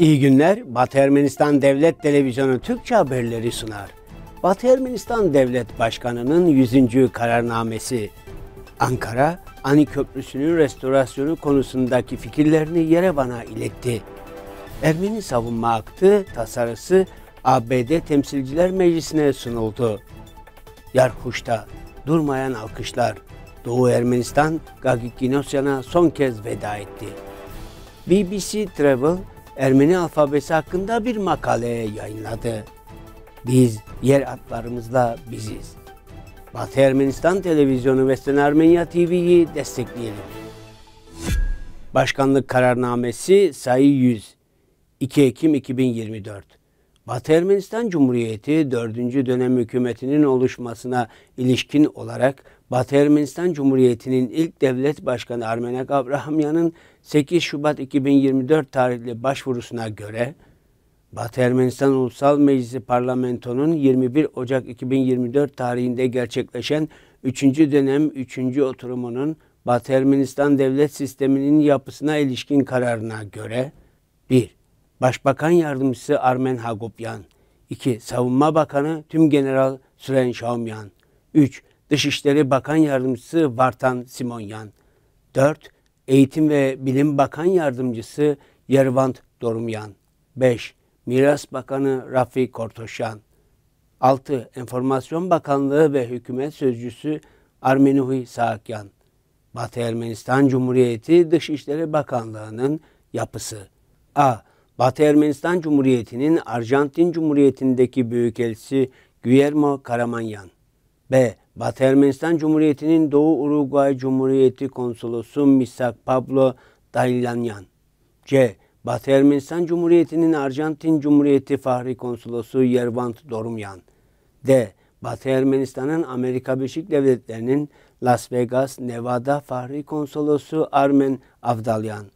İyi günler. Batı Ermenistan Devlet Televizyonu Türkçe haberleri sunar. Batı Ermenistan Devlet Başkanı'nın 100. kararnamesi Ankara, Ani Köprüsü'nün restorasyonu konusundaki fikirlerini Yerevan'a iletti. Ermeni savunma aktı tasarısı ABD Temsilciler Meclisi'ne sunuldu. Yarhuş'ta durmayan alkışlar Doğu Ermenistan Gagik Ginosyan'a son kez veda etti. BBC Travel Ermeni alfabesi hakkında bir makale yayınladı. Biz yer atlarımızla biziz. Batı Ermenistan Televizyonu ve Sen Armenya TV'yi destekleyelim. Başkanlık kararnamesi sayı 100. 2 Ekim 2024. Batı Ermenistan Cumhuriyeti 4. dönem hükümetinin oluşmasına ilişkin olarak Batı Ermenistan Cumhuriyeti'nin ilk devlet başkanı Armenak Abrahamyan'ın 8 Şubat 2024 tarihli başvurusuna göre Batı Ermenistan Ulusal Meclisi Parlamento'nun 21 Ocak 2024 tarihinde gerçekleşen 3. dönem 3. oturumunun Batı Ermenistan devlet sisteminin yapısına ilişkin kararına göre 1. Başbakan Yardımcısı Armen Hagopyan 2. Savunma Bakanı Tüm General Süren Şaumyan 3. Dışişleri Bakan Yardımcısı Vartan Simonyan. 4. Eğitim ve Bilim Bakan Yardımcısı Yervant Dorumyan. 5. Miras Bakanı Rafi Kortoşyan. 6. Enformasyon Bakanlığı ve Hükümet Sözcüsü Armenuhi Saakyan. Batı Ermenistan Cumhuriyeti Dışişleri Bakanlığı'nın yapısı. A. Batı Ermenistan Cumhuriyeti'nin Arjantin Cumhuriyeti'ndeki büyükelçisi Guillermo Karamanyan. B. Batı Ermenistan Cumhuriyeti'nin Doğu Uruguay Cumhuriyeti Konsolosu Misak Pablo Daylanyan. C. Batı Ermenistan Cumhuriyeti'nin Arjantin Cumhuriyeti Fahri Konsolosu Yervant Dorumyan. D. Batı Ermenistan'ın Amerika Birleşik Devletleri'nin Las Vegas, Nevada Fahri Konsolosu Armen Avdalyan.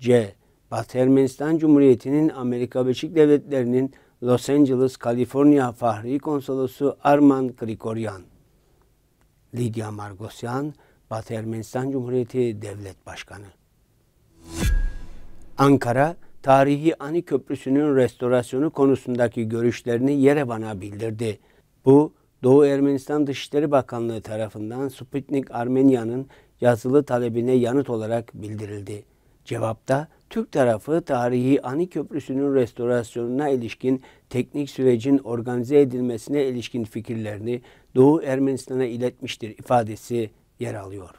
C. Batı Ermenistan Cumhuriyeti'nin Amerika Birleşik Devletleri'nin Los Angeles, Kaliforniya Fahri Konsolosu Arman Grigoryan. Lidya Margosyan, Batı Ermenistan Cumhuriyeti Devlet Başkanı. Ankara, tarihi Ani Köprüsü'nün restorasyonu konusundaki görüşlerini Yerevan'a bildirdi. Bu, Doğu Ermenistan Dışişleri Bakanlığı tarafından Sputnik Armenya'nın yazılı talebine yanıt olarak bildirildi. Cevapta Türk tarafı tarihi Ani Köprüsü'nün restorasyonuna ilişkin teknik sürecin organize edilmesine ilişkin fikirlerini Doğu Ermenistan'a iletmiştir ifadesi yer alıyor.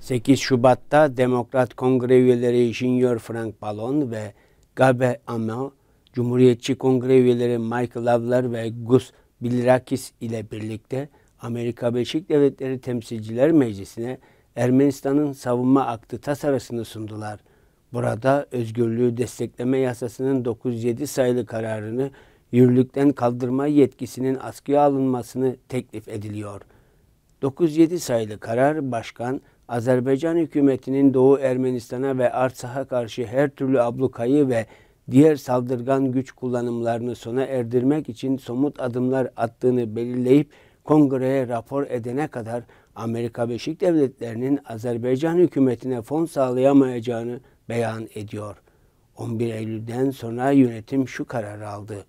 8 Şubat'ta Demokrat Kongre üyeleri Junior Frank Ballon ve Gabe Amo, Cumhuriyetçi Kongre üyeleri Michael Lavler ve Gus Bilirakis ile birlikte Amerika Birleşik Devletleri Temsilciler Meclisi'ne Ermenistan'ın savunma aktı tasarısını sundular. Burada özgürlüğü destekleme yasasının 97 sayılı kararını yürürlükten kaldırma yetkisinin askıya alınmasını teklif ediliyor. 97 sayılı karar başkan Azerbaycan hükümetinin Doğu Ermenistan'a ve Artsah'a karşı her türlü ablukayı ve diğer saldırgan güç kullanımlarını sona erdirmek için somut adımlar attığını belirleyip kongreye rapor edene kadar Amerika Beşik Devletleri'nin Azerbaycan hükümetine fon sağlayamayacağını beyan ediyor. 11 Eylül'den sonra yönetim şu kararı aldı.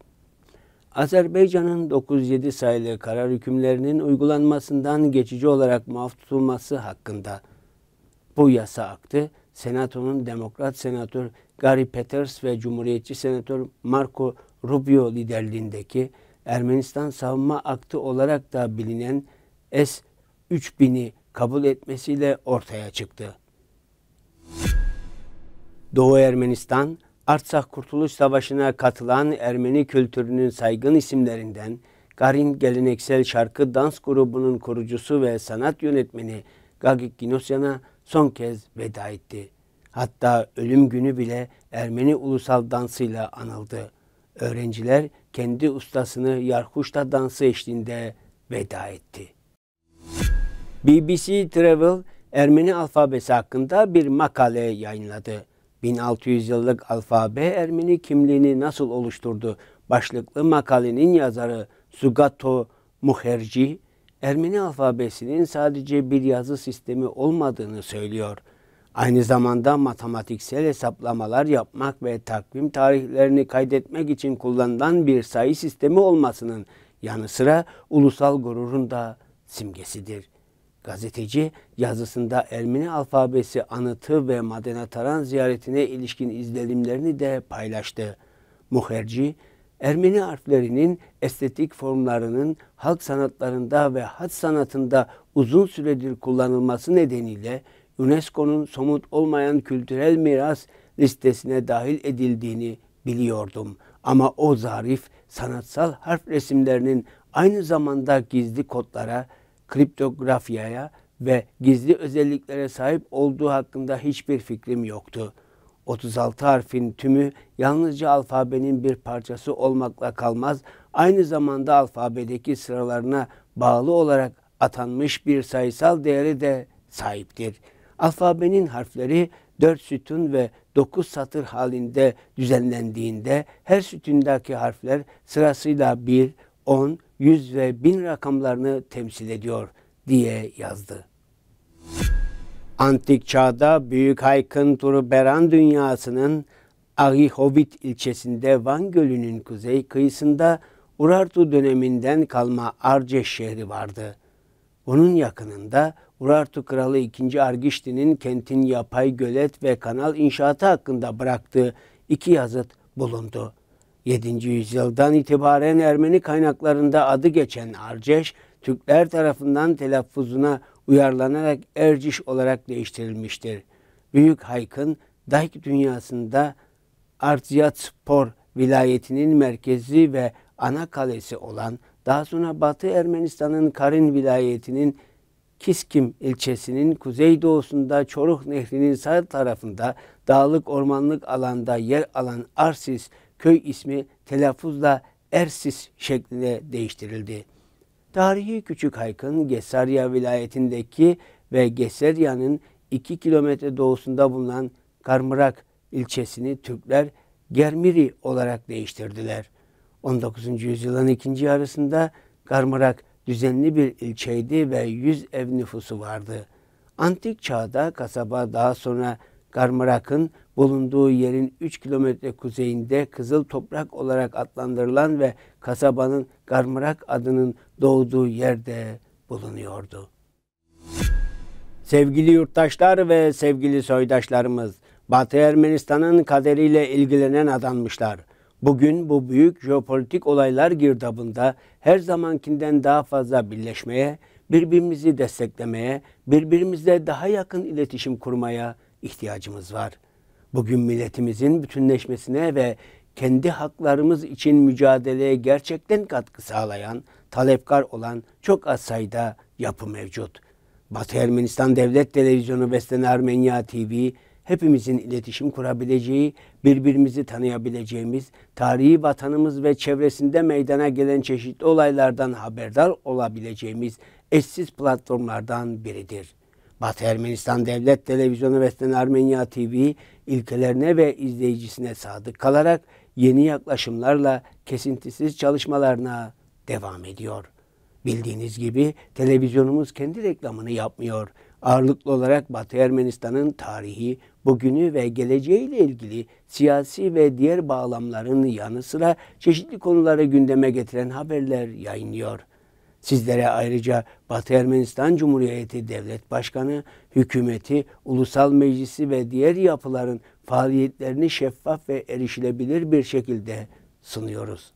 Azerbaycan'ın 97 sayılı karar hükümlerinin uygulanmasından geçici olarak muaf tutulması hakkında bu yasa aktı Senato'nun Demokrat Senatör Gary Peters ve Cumhuriyetçi Senatör Marco Rubio liderliğindeki Ermenistan Savunma Aktı olarak da bilinen S-3000'i kabul etmesiyle ortaya çıktı. Doğu Ermenistan, Artsakh Kurtuluş Savaşı'na katılan Ermeni kültürünün saygın isimlerinden Garin Geleneksel Şarkı Dans Grubu'nun kurucusu ve sanat yönetmeni Gagik Ginosyan'a son kez veda etti. Hatta ölüm günü bile Ermeni ulusal dansıyla anıldı. Öğrenciler kendi ustasını Yarkuşta dansı eşliğinde veda etti. BBC Travel Ermeni alfabesi hakkında bir makale yayınladı. 1600 yıllık alfabe Ermeni kimliğini nasıl oluşturdu? Başlıklı makalenin yazarı Sugato Muherci, Ermeni alfabesinin sadece bir yazı sistemi olmadığını söylüyor. Aynı zamanda matematiksel hesaplamalar yapmak ve takvim tarihlerini kaydetmek için kullanılan bir sayı sistemi olmasının yanı sıra ulusal gururun da simgesidir. Gazeteci yazısında Ermeni alfabesi anıtı ve Madena Taran ziyaretine ilişkin izlenimlerini de paylaştı. Muherci, Ermeni harflerinin estetik formlarının halk sanatlarında ve hat sanatında uzun süredir kullanılması nedeniyle UNESCO'nun somut olmayan kültürel miras listesine dahil edildiğini biliyordum. Ama o zarif sanatsal harf resimlerinin aynı zamanda gizli kodlara kriptografyaya ve gizli özelliklere sahip olduğu hakkında hiçbir fikrim yoktu. 36 harfin tümü yalnızca alfabenin bir parçası olmakla kalmaz, aynı zamanda alfabedeki sıralarına bağlı olarak atanmış bir sayısal değeri de sahiptir. Alfabenin harfleri 4 sütun ve 9 satır halinde düzenlendiğinde her sütundaki harfler sırasıyla 1, 10, yüz ve bin rakamlarını temsil ediyor diye yazdı. Antik çağda Büyük Haykın Turuberan dünyasının Ahihovit ilçesinde Van Gölü'nün kuzey kıyısında Urartu döneminden kalma Arceş şehri vardı. Bunun yakınında Urartu Kralı 2. Argişti'nin kentin yapay gölet ve kanal inşaatı hakkında bıraktığı iki yazıt bulundu. 7. yüzyıldan itibaren Ermeni kaynaklarında adı geçen Arceş, Türkler tarafından telaffuzuna uyarlanarak Erciş olarak değiştirilmiştir. Büyük Hayk'ın Dayk dünyasında Arzyatspor vilayetinin merkezi ve ana kalesi olan daha sonra Batı Ermenistan'ın Karin vilayetinin Kiskim ilçesinin kuzeydoğusunda Çoruh Nehri'nin sağ tarafında dağlık ormanlık alanda yer alan Arsis köy ismi telaffuzla Ersis şeklinde değiştirildi. Tarihi Küçük Haykın Gesarya vilayetindeki ve Gesarya'nın 2 kilometre doğusunda bulunan Karmırak ilçesini Türkler Germiri olarak değiştirdiler. 19. yüzyılın ikinci yarısında Karmırak düzenli bir ilçeydi ve 100 ev nüfusu vardı. Antik çağda kasaba daha sonra Garmırak'ın bulunduğu yerin 3 kilometre kuzeyinde kızıl toprak olarak adlandırılan ve kasabanın Garmırak adının doğduğu yerde bulunuyordu. Sevgili yurttaşlar ve sevgili soydaşlarımız, Batı Ermenistan'ın kaderiyle ilgilenen adanmışlar. Bugün bu büyük jeopolitik olaylar girdabında her zamankinden daha fazla birleşmeye, birbirimizi desteklemeye, birbirimizle daha yakın iletişim kurmaya, ihtiyacımız var. Bugün milletimizin bütünleşmesine ve kendi haklarımız için mücadeleye gerçekten katkı sağlayan, talepkar olan çok az sayıda yapı mevcut. Batı Ermenistan Devlet Televizyonu ve Sten Armenya TV, hepimizin iletişim kurabileceği, birbirimizi tanıyabileceğimiz, tarihi vatanımız ve çevresinde meydana gelen çeşitli olaylardan haberdar olabileceğimiz eşsiz platformlardan biridir. Batı Ermenistan Devlet Televizyonu ve Sten Armenya TV ilkelerine ve izleyicisine sadık kalarak yeni yaklaşımlarla kesintisiz çalışmalarına devam ediyor. Bildiğiniz gibi televizyonumuz kendi reklamını yapmıyor. Ağırlıklı olarak Batı Ermenistan'ın tarihi, bugünü ve geleceğiyle ilgili siyasi ve diğer bağlamların yanı sıra çeşitli konuları gündeme getiren haberler yayınlıyor. Sizlere ayrıca Batı Ermenistan Cumhuriyeti Devlet Başkanı, hükümeti, ulusal meclisi ve diğer yapıların faaliyetlerini şeffaf ve erişilebilir bir şekilde sunuyoruz.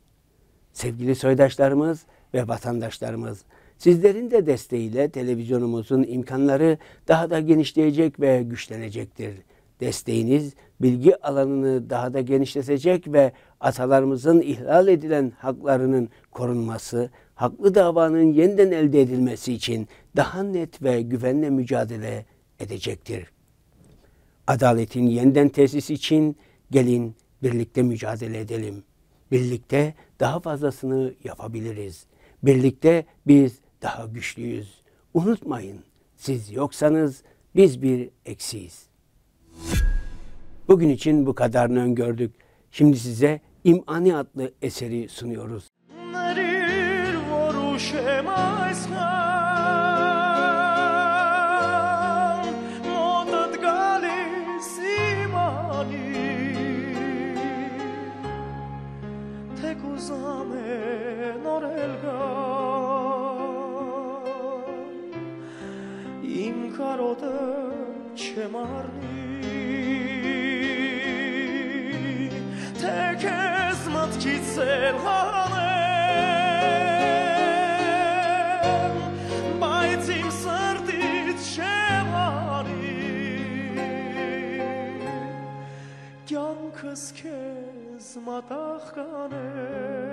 Sevgili soydaşlarımız ve vatandaşlarımız, sizlerin de desteğiyle televizyonumuzun imkanları daha da genişleyecek ve güçlenecektir.'' desteğiniz bilgi alanını daha da genişletecek ve atalarımızın ihlal edilen haklarının korunması, haklı davanın yeniden elde edilmesi için daha net ve güvenle mücadele edecektir. Adaletin yeniden tesis için gelin birlikte mücadele edelim. Birlikte daha fazlasını yapabiliriz. Birlikte biz daha güçlüyüz. Unutmayın siz yoksanız biz bir eksiyiz. Bugün için bu kadarını öngördük. Şimdi size İmani adlı eseri sunuyoruz. Im caro te հայացքից էլ հանեմ, բայց իմ սրտից չեմ արի, կյանքս կեզ մատաղ կանեմ,